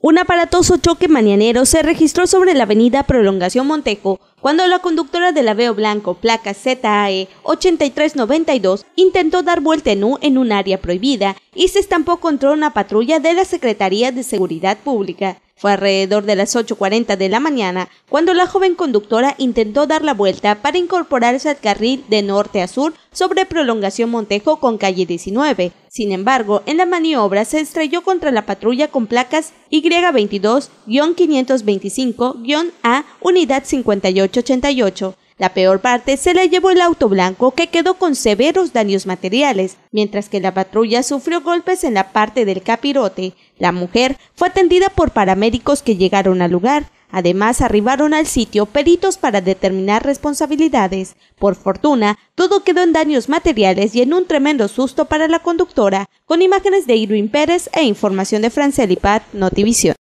Un aparatoso choque mañanero se registró sobre la avenida Prolongación Montejo cuando la conductora del Aveo Blanco, placa ZAE 8392, intentó dar vuelta en U en un área prohibida y se estampó contra una patrulla de la Secretaría de Seguridad Pública. Fue alrededor de las 8.40 de la mañana cuando la joven conductora intentó dar la vuelta para incorporarse al carril de norte a sur sobre prolongación Montejo con calle 19. Sin embargo, en la maniobra se estrelló contra la patrulla con placas Y22-525-A, unidad 5888, la peor parte se la llevó el auto blanco que quedó con severos daños materiales, mientras que la patrulla sufrió golpes en la parte del capirote. La mujer fue atendida por paramédicos que llegaron al lugar. Además, arribaron al sitio peritos para determinar responsabilidades. Por fortuna, todo quedó en daños materiales y en un tremendo susto para la conductora, con imágenes de Irwin Pérez e información de Francelipat Notivision.